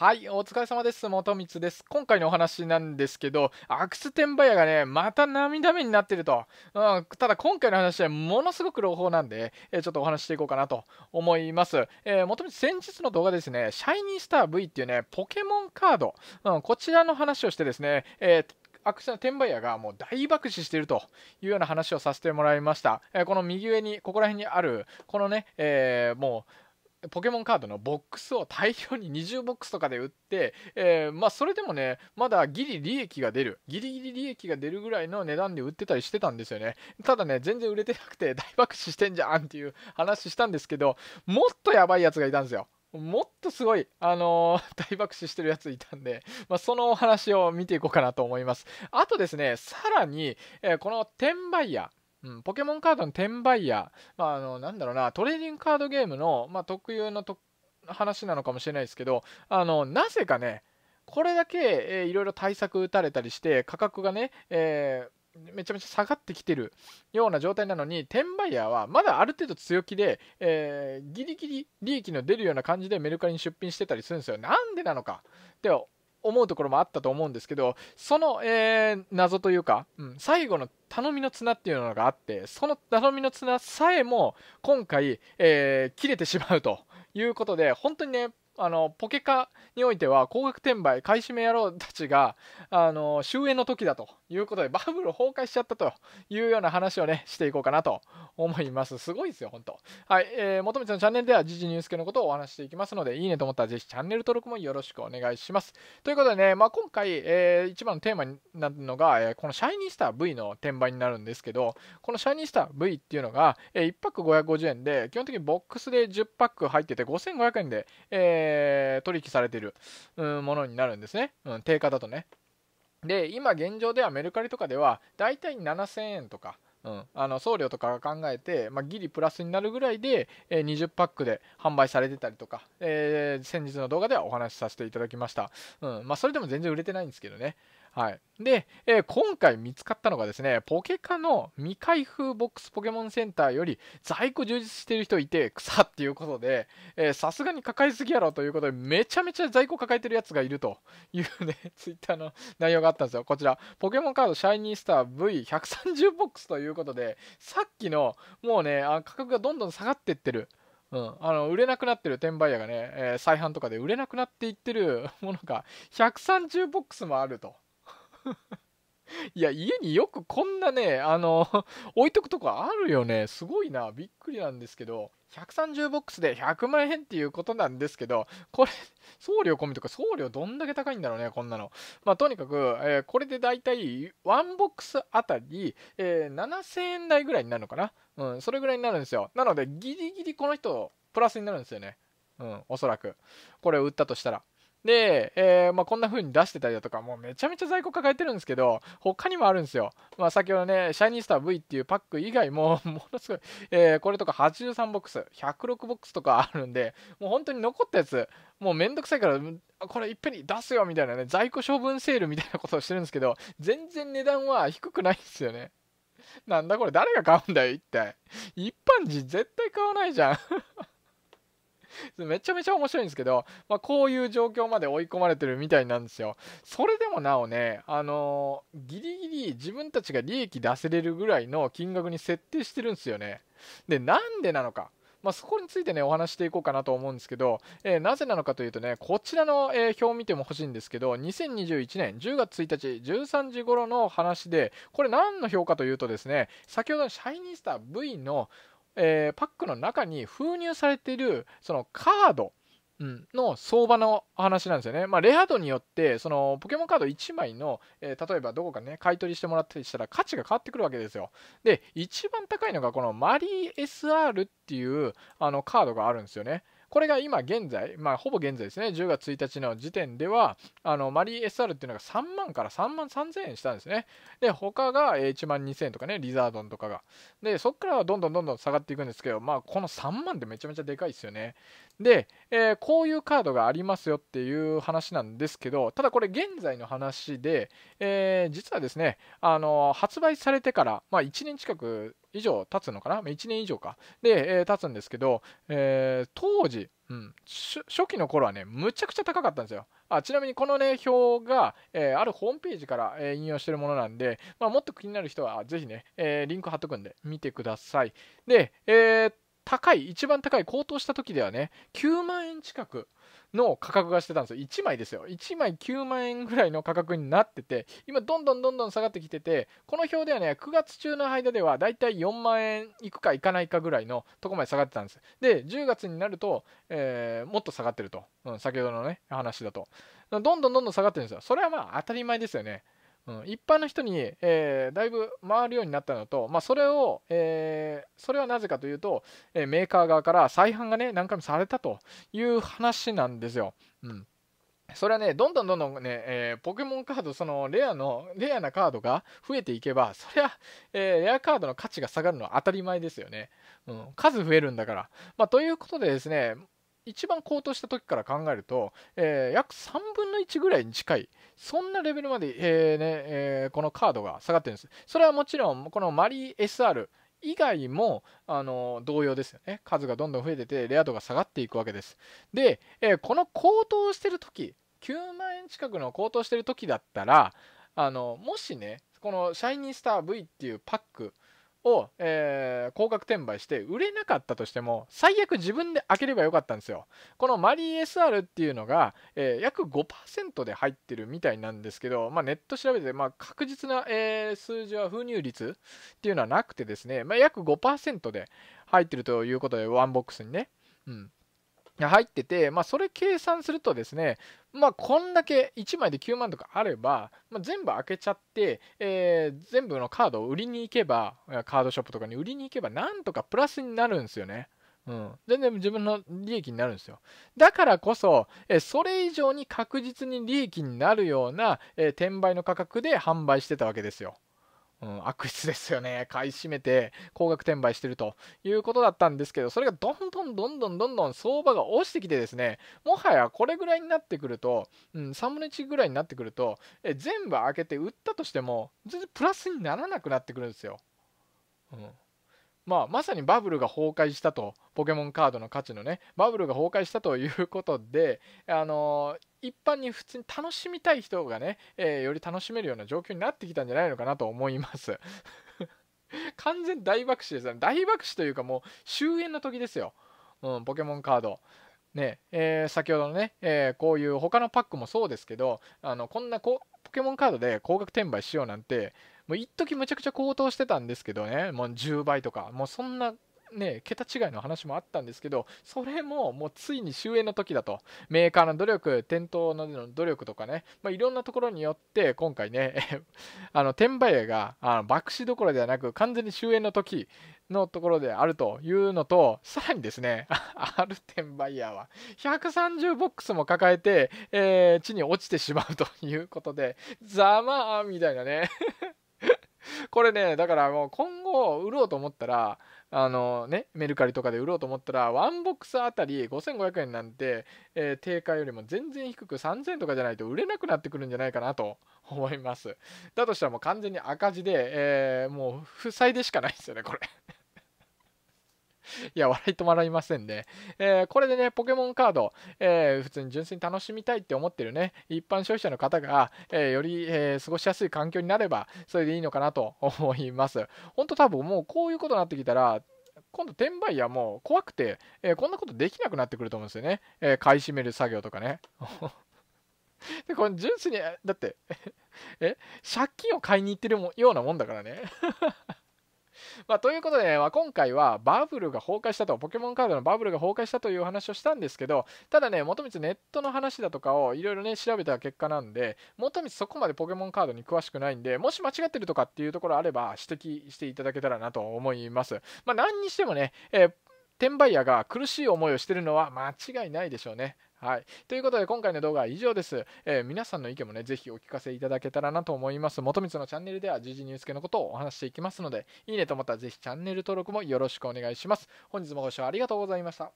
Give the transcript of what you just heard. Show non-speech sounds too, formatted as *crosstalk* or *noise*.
はい、お疲れ様です。元光です。今回のお話なんですけど、アクステンバヤがね、また涙目になってると。うん、ただ今回の話はものすごく朗報なんで、えちょっとお話していこうかなと思います。えー、元光先日の動画ですね、シャイニースター V っていうね、ポケモンカード、うん、こちらの話をしてですね、えーアクション転売屋がもう大爆死してるというような話をさせてもらいました。えー、この右上に、ここら辺にある、このね、えー、もう、ポケモンカードのボックスを大量に20ボックスとかで売って、えー、まあ、それでもね、まだギリ利益が出る、ギリギリ利益が出るぐらいの値段で売ってたりしてたんですよね。ただね、全然売れてなくて大爆死してんじゃんっていう話したんですけど、もっとやばいやつがいたんですよ。もっとすごい、あのー、*laughs* 大爆死してるやついたんで、まあ、そのお話を見ていこうかなと思います。あとですね、さらに、えー、この転売屋、うん、ポケモンカードの転売や、まあ、あのなんだろうなトレーディングカードゲームの、まあ、特有のと話なのかもしれないですけどあのなぜかねこれだけ、えー、いろいろ対策打たれたりして価格がね、えー、めちゃめちゃ下がってきてるような状態なのに転売ヤーはまだある程度強気で、えー、ギリギリ利益の出るような感じでメルカリに出品してたりするんですよなんでなのかって思うところもあったと思うんですけどその、えー、謎というか、うん、最後の頼みの綱っていうのがあってその頼みの綱さえも今回、えー、切れてしまうということで本当にねあのポケカにおいては高額転売買い占め野郎たちがあの終焉の時だということでバブル崩壊しちゃったというような話をねしていこうかなと思いますすごいですよ本当はい、えー、元とのチャンネルでは時事ニュース系のことをお話していきますのでいいねと思ったらぜひチャンネル登録もよろしくお願いしますということでね、まあ、今回、えー、一番のテーマになるのが、えー、このシャイニースター V の転売になるんですけどこのシャイニースター V っていうのが、えー、1泊550円で基本的にボックスで10パック入ってて5500円で、えーえー、取引されている、うん、ものになるんですね、うん、定価だとね。で、今現状ではメルカリとかでは、だいたい7000円とか、うん、あの送料とか考えて、まあ、ギリプラスになるぐらいで、えー、20パックで販売されてたりとか、えー、先日の動画ではお話しさせていただきました、うんまあ、それでも全然売れてないんですけどね、はい。で、えー、今回見つかったのがですね、ポケカの未開封ボックスポケモンセンターより在庫充実してる人いて、草っていうことで、さすがに抱えすぎやろということで、めちゃめちゃ在庫抱えてるやつがいるというね、*laughs* ツイッターの内容があったんですよ。こちら、ポケモンカードシャイニースター V130 ボックスということで、さっきの、もうね、あ価格がどんどん下がってってる。うん、あの売れなくなってる転売屋がね、えー、再販とかで売れなくなっていってるものが130ボックスもあると。*laughs* いや、家によくこんなね、あの、*laughs* 置いとくとこあるよね。すごいな。びっくりなんですけど、130ボックスで100万円っていうことなんですけど、これ、送料込みとか送料どんだけ高いんだろうね、こんなの。まあ、とにかく、えー、これでだいたい1ボックスあたり、えー、7000円台ぐらいになるのかな。うん、それぐらいになるんですよ。なので、ギリギリこの人、プラスになるんですよね。うん、おそらく。これを売ったとしたら。で、えー、まあ、こんな風に出してたりだとか、もうめちゃめちゃ在庫抱えてるんですけど、他にもあるんですよ。まあ、先ほどね、シャイニースター V っていうパック以外も、*laughs* ものすごい、えー、これとか83ボックス、106ボックスとかあるんで、もう本当に残ったやつ、もうめんどくさいから、これいっぺんに出すよみたいなね、在庫処分セールみたいなことをしてるんですけど、全然値段は低くないんですよね。なんだこれ誰が買うんだよ、一体。一般人絶対買わないじゃん *laughs* めちゃめちゃ面白いんですけど、まあ、こういう状況まで追い込まれてるみたいなんですよ。それでもなおね、あのー、ギリギリ自分たちが利益出せれるぐらいの金額に設定してるんですよね。で、なんでなのか。まあ、そこについてね、お話していこうかなと思うんですけど、えー、なぜなのかというとね、こちらの、えー、表を見ても欲しいんですけど、2021年10月1日13時頃の話で、これ何の表かというとですね、先ほどのシャイニースター V のえー、パックの中に封入されているそのカードうん、の相場の話なんですよね。まあ、レア度によって、そのポケモンカード1枚の、えー、例えばどこかね、買い取りしてもらったりしたら価値が変わってくるわけですよ。で、一番高いのがこのマリー SR っていうあのカードがあるんですよね。これが今現在、まあ、ほぼ現在ですね、10月1日の時点では、あのマリー SR っていうのが3万から3万3000円したんですね。で、他が1万2000円とかね、リザードンとかが。で、そこからはどんどんどんどん下がっていくんですけど、まあ、この3万ってめちゃめちゃでかいですよね。で、えー、こういうカードがありますよっていう話なんですけど、ただこれ現在の話で、えー、実はですね、あの発売されてから、まあ、1年近く以上経つのかな ?1 年以上か。で、えー、経つんですけど、えー、当時、うん、初期の頃はね、むちゃくちゃ高かったんですよ。あちなみにこのね、表が、えー、あるホームページから、え引用してるものなんで、まあ、もっと気になる人はぜひね、えリンク貼っとくんで見てください。で、え高い一番高い高騰した時ではね9万円近くの価格がしてたんですよ1枚ですよ1枚9万円ぐらいの価格になってて今どんどんどんどん下がってきててこの表ではね9月中の間ではだいたい4万円いくかいかないかぐらいのとこまで下がってたんですで10月になると、えー、もっと下がってると、うん、先ほどのね話だとどんどんどんどん下がってるんですよそれはまあ当たり前ですよねうん、一般の人に、えー、だいぶ回るようになったのと、まあ、それを、えー、それはなぜかというと、えー、メーカー側から再販がね、何回もされたという話なんですよ。うん。それはね、どんどんどんどんね、えー、ポケモンカード、そのレアの、レアなカードが増えていけば、そりゃ、えー、レアカードの価値が下がるのは当たり前ですよね。うん、数増えるんだから。まあ、ということでですね、一番高騰した時から考えると、えー、約3分の1ぐらいに近い、そんなレベルまで、えー、ねえー、このカードが下がってるんです。それはもちろん、このマリー SR、以外もあの同様ですよね。数がどんどん増えてて、レア度が下がっていくわけです。で、えー、この高騰してる時9万円近くの高騰してる時だったら、あのもしね、このシャイニースター V っていうパック、を、えー、広角転売して売れなかったとしても最悪自分で開ければよかったんですよこのマリー SR っていうのが、えー、約5%で入ってるみたいなんですけど、まあ、ネット調べて、まあ、確実な、えー、数字は封入率っていうのはなくてですね、まあ、約5%で入ってるということでワンボックスにね、うん、入ってて、まあ、それ計算するとですね、まあ、こんだけ1枚で9万とかあれば、まあ、全部開けちゃって、えー、全部のカードを売りに行けば、カードショップとかに売りに行けば、なんとかプラスになるんですよね。うん、全然自分の利益になるんですよ。だからこそ、えそれ以上に確実に利益になるような、え転売の価格で販売してたわけですよ。うん、悪質ですよね。買い占めて高額転売してるということだったんですけど、それがどんどんどんどんどんどん相場が落ちてきてですね、もはやこれぐらいになってくると、うん、3分の1ぐらいになってくると、え全部開けて売ったとしても、全然プラスにならなくなってくるんですよ。うんまあ、まさにバブルが崩壊したと、ポケモンカードの価値のね、バブルが崩壊したということで、あのー、一般に普通に楽しみたい人がね、えー、より楽しめるような状況になってきたんじゃないのかなと思います。*laughs* 完全大爆死ですよね。大爆死というかもう終焉の時ですよ。うん、ポケモンカード。ねえー、先ほどのね、えこういう他のパックもそうですけど、あのこんなこポケモンカードで高額転売しようなんて、もう一時むちゃくちゃ高騰してたんですけどね、もう10倍とか、もうそんなね、桁違いの話もあったんですけど、それももうついに終焉の時だと、メーカーの努力、店頭の努力とかね、まあ、いろんなところによって、今回ね、*laughs* あの転売屋があの爆死どころではなく、完全に終焉の時のところであるというのと、さらにですね、*laughs* ある転売ヤーは130ボックスも抱えて、えー、地に落ちてしまうということで、ざまあみたいなね *laughs* これね、だからもう今後売ろうと思ったら、あのね、メルカリとかで売ろうと思ったら、ワンボックスあたり5500円なんて、えー、定価よりも全然低く3000円とかじゃないと売れなくなってくるんじゃないかなと *laughs* 思います。だとしたらもう完全に赤字で、えー、もう負債でしかないですよね、これ *laughs* いや、笑い止まいませんね。えー、これでね、ポケモンカード、えー、普通に純粋に楽しみたいって思ってるね、一般消費者の方が、えー、より、え過ごしやすい環境になれば、それでいいのかなと *laughs* 思います。ほんと多分もうこういうことになってきたら、今度転売屋も怖くて、えこんなことできなくなってくると思うんですよね。え買い占める作業とかね。*laughs* で、この純粋に、だってえ、借金を買いに行ってるようなもんだからね *laughs* まあ、ということで、ね、まあ、今回はバブルが崩壊したと、ポケモンカードのバブルが崩壊したという話をしたんですけど、ただね、元光ネットの話だとかをいろいろね、調べた結果なんで、元光そこまでポケモンカードに詳しくないんで、もし間違ってるとかっていうところあれば、指摘していただけたらなと思います。まあ、何にしてもね、えー転売ヤーが苦しい思いをしてるのは間違いないでしょうね。はい。ということで、今回の動画は以上です。えー、皆さんの意見もね、ぜひお聞かせいただけたらなと思います。元光のチャンネルでは、時事ニュース系のことをお話していきますので、いいねと思ったらぜひチャンネル登録もよろしくお願いします。本日もご視聴ありがとうございました。